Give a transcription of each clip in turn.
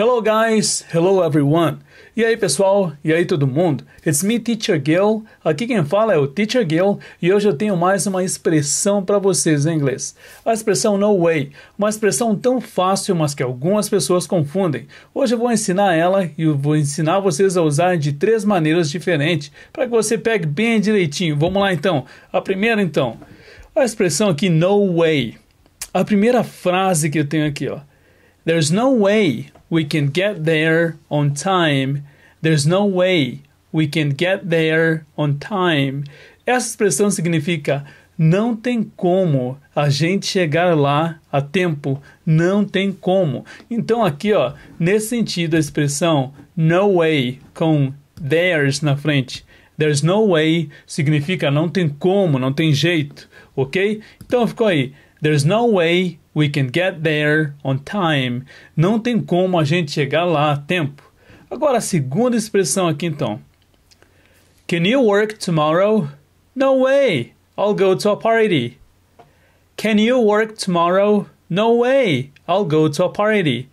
Hello guys, hello everyone. E aí pessoal, e aí todo mundo? It's me Teacher Gil. Aqui quem fala é o Teacher Gil e hoje eu tenho mais uma expressão para vocês em inglês. A expressão no way, uma expressão tão fácil, mas que algumas pessoas confundem. Hoje eu vou ensinar ela e vou ensinar vocês a usar de três maneiras diferentes para que você pegue bem direitinho. Vamos lá então. A primeira então, a expressão aqui no way. A primeira frase que eu tenho aqui, ó. There's no way we can get there on time. There's no way we can get there on time. Essa expressão significa não tem como a gente chegar lá a tempo, não tem como. Então aqui, ó, nesse sentido a expressão no way com there's na frente, there's no way significa não tem como, não tem jeito, OK? Então ficou aí, there's no way We can get there on time. Não tem como a gente chegar lá a tempo. Agora a segunda expressão aqui então. Can you work tomorrow? No way. I'll go to a party. Can you work tomorrow? No way. I'll go to a party.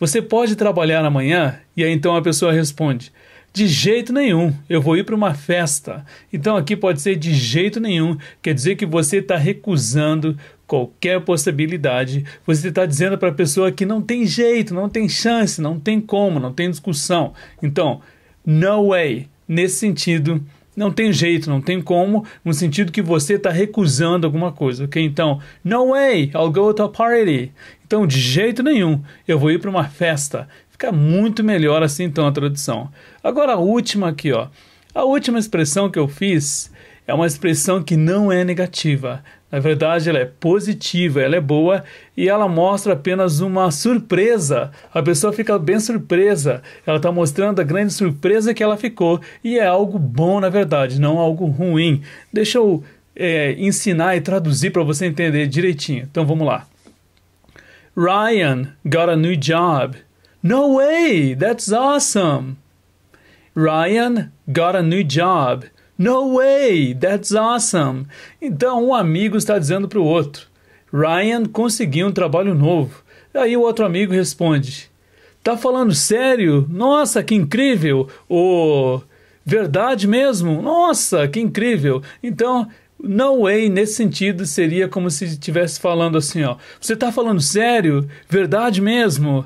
Você pode trabalhar amanhã? E aí então a pessoa responde: de jeito nenhum, eu vou ir para uma festa. Então aqui pode ser de jeito nenhum, quer dizer que você está recusando qualquer possibilidade. Você está dizendo para a pessoa que não tem jeito, não tem chance, não tem como, não tem discussão. Então, no way, nesse sentido, não tem jeito, não tem como, no sentido que você está recusando alguma coisa, ok? Então, no way, I'll go to a party. Então, de jeito nenhum, eu vou ir para uma festa. Fica muito melhor assim então a tradução. Agora a última aqui, ó. A última expressão que eu fiz é uma expressão que não é negativa. Na verdade, ela é positiva, ela é boa e ela mostra apenas uma surpresa. A pessoa fica bem surpresa. Ela está mostrando a grande surpresa que ela ficou e é algo bom, na verdade, não algo ruim. Deixa eu é, ensinar e traduzir para você entender direitinho. Então vamos lá. Ryan got a new job. No way! That's awesome! Ryan got a new job. No way! That's awesome! Então, um amigo está dizendo para o outro: Ryan conseguiu um trabalho novo. Aí o outro amigo responde: Tá falando sério? Nossa, que incrível! Ou verdade mesmo? Nossa, que incrível! Então, no way, nesse sentido, seria como se estivesse falando assim, ó. Você tá falando sério? Verdade mesmo?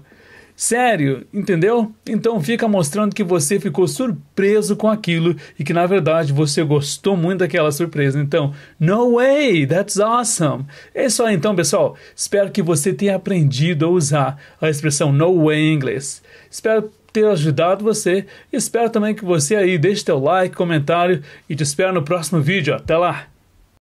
Sério, entendeu? Então fica mostrando que você ficou surpreso com aquilo e que na verdade você gostou muito daquela surpresa. Então, no way, that's awesome. É isso aí então, pessoal. Espero que você tenha aprendido a usar a expressão no way em inglês. Espero ter ajudado você. Espero também que você aí deixe seu like, comentário e te espero no próximo vídeo. Até lá!